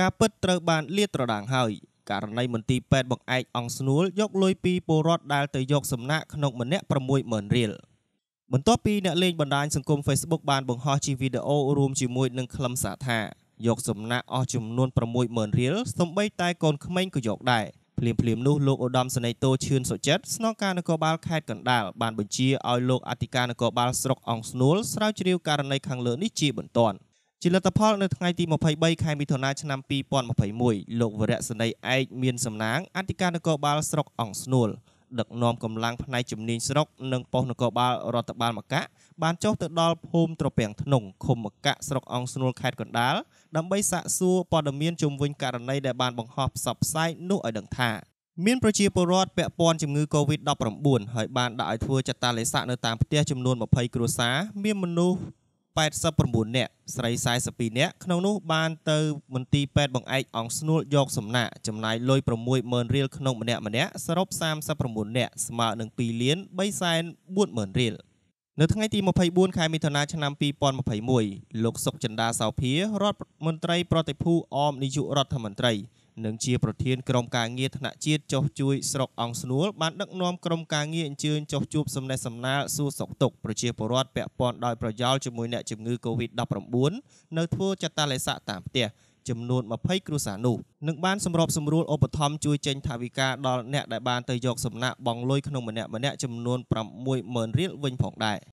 ការពិតត្រូវបានលាតត្រដាងហើយ ករណីមន្ទីរពេទ្យបង្អែកអង្គស្នួលយកលុយពីពលរដ្ឋដែល ទៅយកសំណាក់ក្នុងម្នាក់60000រៀលបន្ទាប់ពីអ្នកលេងបណ្ដាញសង្គម Facebook បានបង្ហោះជាវីដេអូរួមជាមួយនឹងខ្លឹមសារថាយកសំណាក់អស់ចំនួន60000រៀលសម្បីតែកូនក្មេងក៏យក ដែរភ្លាមភ្លាមនោះលោកឧត្តមសេនីយ៍តូឈឿនសុចិតស្នងការនគរបាលខេត្តកណ្ដាលបានបញ្ជាឲ្យលោកអធិការនគរបាលស្រុកអង្គស្នួលស្រាវជ្រាវករណីខាងលើនេះជាបន្ទាន់ជាលទ្ធផលនៅថ្ងៃទី23ខែមិថុនាឆ្នាំ2021លោកវរៈសនីឯកមានសំណាងអធិការនគរបាលស្រុកអង្គស្នួលដឹកនាំកម្លាំងផ្នែកជំនាញស្រុកនិងប៉ុស្តិ៍នគរបាលរដ្ឋបាលមកកាក់បានចុះទៅដល់ភូមិត្រពាំងធ្នងឃុំមកកាក់ស្រុកអង្គស្នួលខេត្តកណ្ដាលដើម្បីសាកសួរព័ត៌មានជុំវិញករណីដែលបានបង្ហោះផ្សព្វផ្សាយនោះឲ្យដឹងថាមានប្រជាពលរដ្ឋពាក់ព័ន្ធជំងឺ Covid-19 ហើយបានដាក់ឲ្យធ្វើចតាឡេស័កនៅតាមផ្ទះចំនួន20គ្រួសារមានមនុស្ស89នាក់ស្រី42នាក់ក្នុងនោះបានទៅមន្ទីរពេទ្យបង្អែកអង្គស្នួលយកសំណាក់ចំណាយលុយ60000រៀលក្នុងម្នាក់ម្នាក់សរុប39នាក់ស្មើនឹង2លាន340,000រៀលនៅថ្ងៃទី24ខែមិថុនាឆ្នាំ2021លោកសុកចិន្តាសោភារដ្ឋមន្ត្រីប្រតិភូអមនាយករដ្ឋមន្ត្រីនិងជាប្រធានក្រុមការងារថ្នាក់ជាតិចុះជួយស្រុកអង្គស្នួលបានដឹកនាំក្រុមការងារអញ្ជើញចុះជួបសំណេះសំណាលសួរសុខទុក្ខប្រជាពលរដ្ឋពាក់ព័ន្ធដោយប្រយោលជាមួយអ្នកជំងឺ Covid-19 នៅធ្វើចតាឡេស័កតាមផ្ទះចំនួន20គ្រួសារនោះនឹងបានសម្របសម្រួលឧបត្ថម្ភជួយចេញថវិកាដល់អ្នកដែលបានទៅយកសំណាក់បងលុយក្នុងម្នាក់ម្នាក់ចំនួន60000រៀលវិញផងដែរ